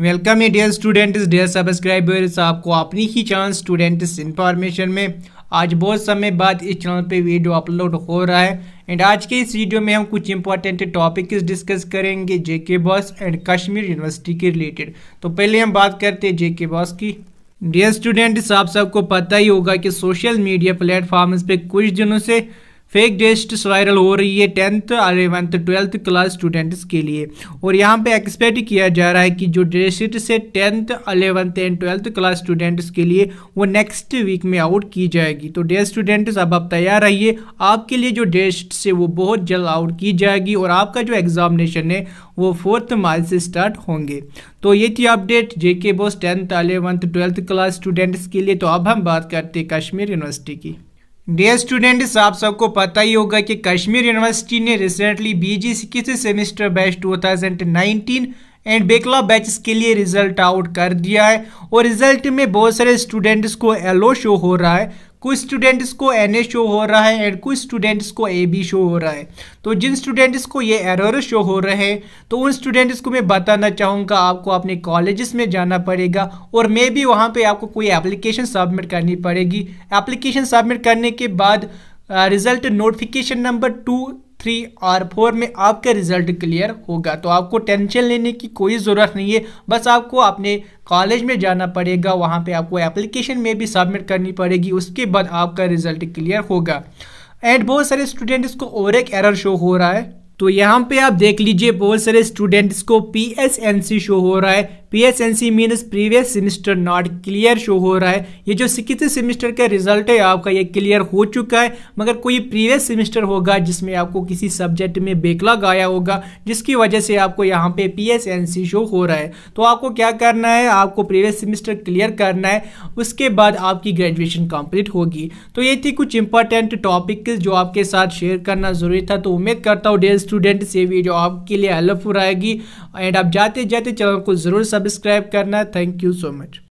welcome है dear students dear subscribers आपको अपनी ही चैनल स्टूडेंट्स इंफॉर्मेशन में आज बहुत समय बाद इस चैनल पे वीडियो अपलोड हो रहा है एंड आज के इस वीडियो में हम कुछ इंपॉर्टेंट टॉपिक्स डिस्कस करेंगे JK BOSE and Kashmir university के रिलेटेड तो पहले हम बात करते हैं जेके बॉस की डियर स्टूडेंट्स आप सबको पता ही होगा कि सोशल मीडिया प्लेटफॉर्म्स पे कुछ दिनों से फेक डेस्ट वायरल हो रही है tenth eleventh twelfth class students के लिए और यहाँ पे एक्सपेक्ट किया जा रहा है कि जो डेटशीट से tenth eleventh and twelfth class students के लिए वो नेक्स्ट वीक में आउट की जाएगी तो डेयर स्टूडेंट्स अब आप तैयार रहिए आपके लिए जो डेस्ट से वो बहुत जल्द आउट की जाएगी और आपका जो एग्जामिनेशन है वो फोर्थ मार्च से स्टार्ट होंगे तो ये थी update JK BOSE tenth eleventh twelfth class students के लिए तो अब हम बात करते हैं कश्मीर यूनिवर्सिटी की डियर स्टूडेंट्स आप सबको पता ही होगा कि कश्मीर यूनिवर्सिटी ने रिसेंटली बीजीसी के semester batch 2019 and backlog batches के लिए रिजल्ट आउट कर दिया है और रिजल्ट में बहुत सारे स्टूडेंट्स को एलो शो हो रहा है कुछ स्टूडेंट्स को एन ए शो हो रहा है एंड कुछ स्टूडेंट्स को ए बी शो हो रहा है तो जिन स्टूडेंट्स को ये एरर शो हो रहे हैं तो उन स्टूडेंट्स को मैं बताना चाहूँगा आपको अपने कॉलेजेस में जाना पड़ेगा और मे भी वहाँ पे आपको कोई एप्लीकेशन सबमिट करनी पड़ेगी एप्लीकेशन सबमिट करने के बाद result notification number two three और फोर में आपका रिजल्ट क्लियर होगा तो आपको टेंशन लेने की कोई ज़रूरत नहीं है बस आपको अपने कॉलेज में जाना पड़ेगा वहाँ पे आपको एप्लीकेशन में भी सबमिट करनी पड़ेगी उसके बाद आपका रिजल्ट क्लियर होगा एंड बहुत सारे स्टूडेंट इसको और एक एरर शो हो रहा है तो यहाँ पे आप देख लीजिए बहुत सारे स्टूडेंट्स को P S N C show हो रहा है P S N C means previous semester not clear show हो रहा है ये जो सिक्स सेमिस्टर का रिजल्ट है आपका ये क्लियर हो चुका है मगर कोई प्रीवियस सेमिस्टर होगा जिसमें आपको किसी सब्जेक्ट में बेकलॉग आया होगा जिसकी वजह से आपको यहाँ पे P S N C show हो रहा है तो आपको क्या करना है आपको प्रीवियस सेमिस्टर क्लियर करना है उसके बाद आपकी ग्रेजुएशन कम्प्लीट होगी तो ये थी कुछ इंपॉर्टेंट टॉपिक जो आपके साथ शेयर करना जरूरी था तो उम्मीद करता हूँ डेज स्टूडेंट से वीडियो आपके लिए हेल्पफुल रहेगी एंड आप जाते जाते चैनल को ज़रूर सब्सक्राइब करना थैंक यू सो मच